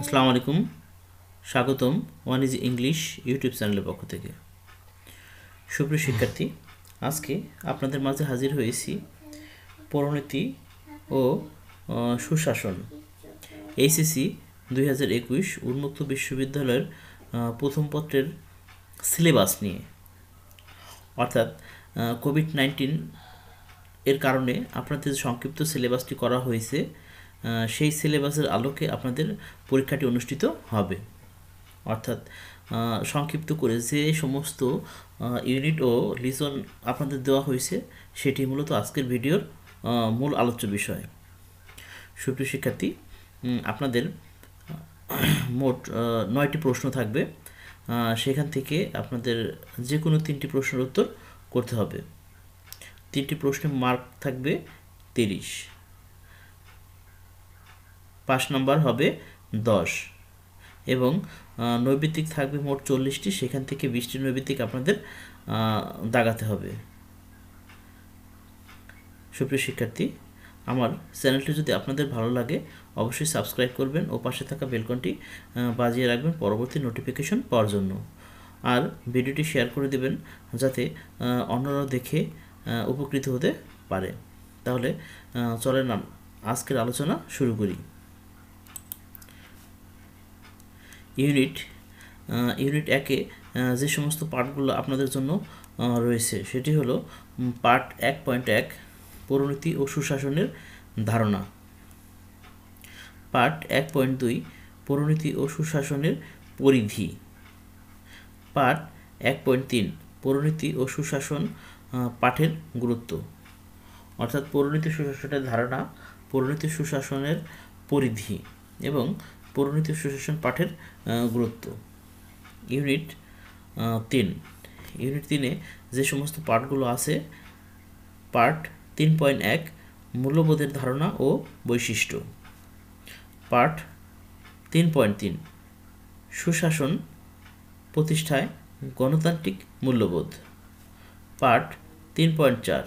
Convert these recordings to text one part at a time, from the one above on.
আসসালামু আলাইকুম স্বাগতম ওয়ান ইজ ইংলিশ ইউটিউব চ্যানেলের পক্ষ থেকে সুপ্রিয় শিক্ষার্থী আজকে আপনাদের মাঝে হাজির হয়েছি পরিণতি ও সুশাসন এইসিসি দুই হাজার একুশ উন্মুক্ত বিশ্ববিদ্যালয়ের প্রথম পত্রের সিলেবাস নিয়ে অর্থাৎ কোভিড নাইন্টিন এর কারণে আপনাদের সংক্ষিপ্ত সিলেবাসটি করা হয়েছে সেই সিলেবাসের আলোকে আপনাদের পরীক্ষাটি অনুষ্ঠিত হবে অর্থাৎ সংক্ষিপ্ত করে যে সমস্ত ইউনিট ও লিসন আপনাদের দেওয়া হয়েছে সেটি মূলত আজকের ভিডিওর মূল আলোচ্য বিষয় সুপ্রিয় শিক্ষার্থী আপনাদের মোট নয়টি প্রশ্ন থাকবে সেখান থেকে আপনাদের যে কোনো তিনটি প্রশ্নের উত্তর করতে হবে তিনটি প্রশ্নে মার্ক থাকবে তিরিশ পাঁচ নম্বর হবে দশ এবং নৈবিত্তিক থাকবে মোট চল্লিশটি সেখান থেকে বিশটি নৈবিত্তিক আপনাদের দাগাতে হবে সুপ্রিয় শিক্ষার্থী আমার চ্যানেলটি যদি আপনাদের ভালো লাগে অবশ্যই সাবস্ক্রাইব করবেন ও পাশে থাকা বেলকনটি বাজিয়ে রাখবেন পরবর্তী নোটিফিকেশন পাওয়ার জন্য আর ভিডিওটি শেয়ার করে দেবেন যাতে অন্যরা দেখে উপকৃত হতে পারে তাহলে চলেন আজকের আলোচনা শুরু করি ইউনিট ইউনিট একে যে সমস্ত পার্টগুলো আপনাদের জন্য রয়েছে সেটি হলো পার্ট এক পয়েন্ট এক পরিণতি ও সুশাসনের ধারণা পার্ট এক পয়েন্ট দুই পরিণতি ও সুশাসনের পরিধি পার্ট এক পয়েন্ট তিন পরিণতি ও সুশাসন পাঠের গুরুত্ব অর্থাৎ পরিণতি সুশাসনের ধারণা পরিণতি সুশাসনের পরিধি এবং পরিণতি সুশাসন পাঠের গুরুত্ব ইউনিট তিন ইউনিট তিনে যে সমস্ত পাঠগুলো আছে পার্ট তিন পয়েন্ট এক মূল্যবোধের ধারণা ও বৈশিষ্ট্য পার্ট তিন পয়েন্ট তিন সুশাসন প্রতিষ্ঠায় গণতান্ত্রিক মূল্যবোধ পার্ট তিন পয়েন্ট চার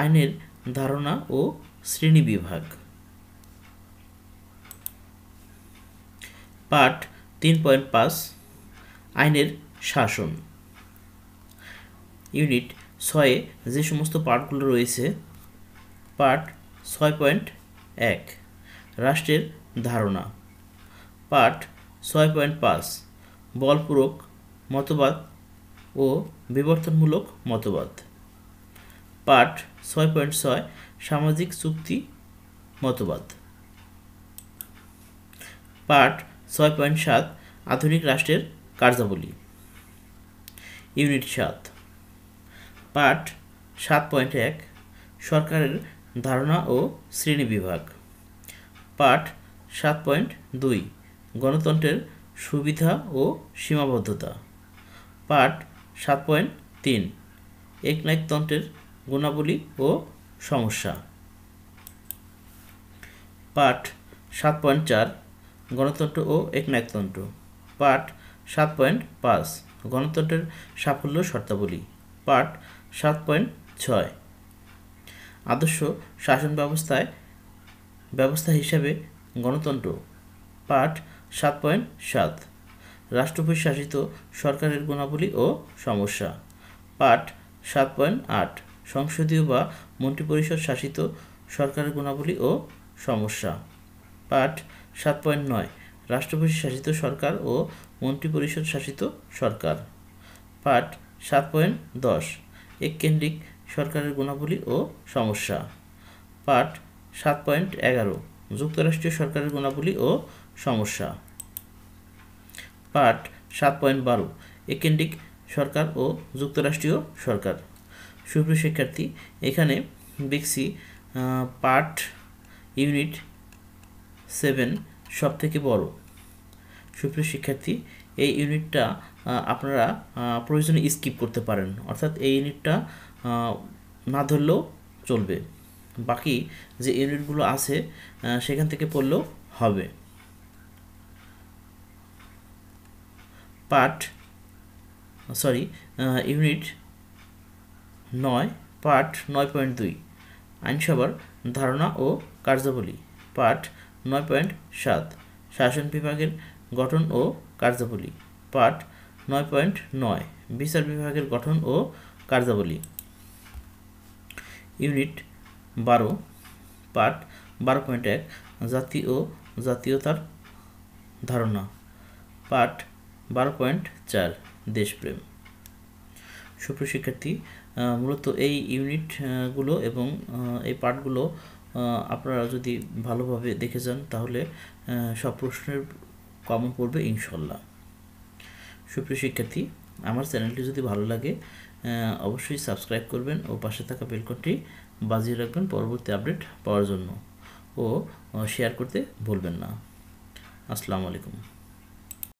আইনের ধারণা ও শ্রেণী বিভাগ পার্ট তিন পয়েন্ট পাঁচ আইনের শাসন ইউনিট ছয়ে যে সমস্ত পার্টগুলো রয়েছে পার্ট ছয় পয়েন্ট এক রাষ্ট্রের ধারণা পার্ট ছয় পয়েন্ট পাঁচ বলপূরক মতবাদ ও বিবর্তনমূলক মতবাদ পার্ট ছয় পয়েন্ট ছয় সামাজিক চুক্তি মতবাদ পার্ট ছয় পয়েন্ট সাত আধুনিক রাষ্ট্রের কার্যাবলী ইউনিট সাত পার্ট সাত পয়েন্ট এক সরকারের ধারণা ও শ্রেণী বিভাগ পাঠ সাত পয়েন্ট দুই গণতন্ত্রের সুবিধা ও সীমাবদ্ধতা পার্ট সাত পয়েন্ট তিন একনায়কতন্ত্রের গুণাবলী ও সমস্যা পাঠ সাত পয়েন্ট চার গণতন্ত্র ও একনায়কতন্ত্র পাঠ সাত পয়েন্ট পাঁচ গণতন্ত্রের সাফল্য শর্তাবলী পাঠ সাত পয়েন্ট ছয় আদর্শ শাসন ব্যবস্থায় ব্যবস্থা হিসাবে গণতন্ত্র পাঠ সাত পয়েন্ট সাত রাষ্ট্রপতি শাসিত সরকারের গুণাবলী ও সমস্যা পাঠ সাত পয়েন্ট আট সংসদীয় বা মন্ত্রিপরিষদ শাসিত সরকারের গুণাবলী ও সমস্যা পাঠ সাত পয়েন্ট নয় রাষ্ট্রপতি শাসিত সরকার ও মন্ত্রিপরিষদ শাসিত সরকার পাঠ সাত পয়েন্ট দশ এককেন্দ্রিক সরকারের গুণাবলী ও সমস্যা পাঠ সাত পয়েন্ট এগারো যুক্তরাষ্ট্রীয় সরকারের গুণাবলী ও সমস্যা পাঠ সাত পয়েন্ট বারো এককেন্দ্রিক সরকার ও যুক্তরাষ্ট্রীয় সরকার সুপ্রিয় শিক্ষার্থী এখানে দেখছি পার্ট ইউনিট সেভেন সব থেকে বড় সুপ্রিয় শিক্ষার্থী এই ইউনিটটা আপনারা প্রয়োজনে স্কিপ করতে পারেন অর্থাৎ এই ইউনিটটা না ধরলেও চলবে বাকি যে ইউনিটগুলো আছে সেখান থেকে পড়লেও হবে পার্ট সরি ইউনিট নয় পার্ট নয় পয়েন্ট দুই আইনসভার ধারণা ও কার্যাবলী পার্ট নয় পয়েন্ট সাত শাসন বিভাগের গঠন ও কার্যাবলী পাঠ নয় পয়েন্ট নয় বিচার বিভাগের গঠন ও কার্যাবলী ইউনিট বারো পাঠ বারো পয়েন্ট এক জাতি ও জাতীয়তার ধারণা পাঠ বারো পয়েন্ট চার দেশপ্রেম সুপ্রিয় শিক্ষার্থী মূলত এই ইউনিটগুলো এবং এই পাঠগুলো আপনারা যদি ভালোভাবে দেখে যান তাহলে সব প্রশ্নের কমন পড়বে ইনশাল্লাহ সুপ্রিয় শিক্ষার্থী আমার চ্যানেলটি যদি ভালো লাগে অবশ্যই সাবস্ক্রাইব করবেন ও পাশে থাকা বেলকনটি বাজিয়ে রাখবেন পরবর্তী আপডেট পাওয়ার জন্য ও শেয়ার করতে ভুলবেন না আসসালামু আলাইকুম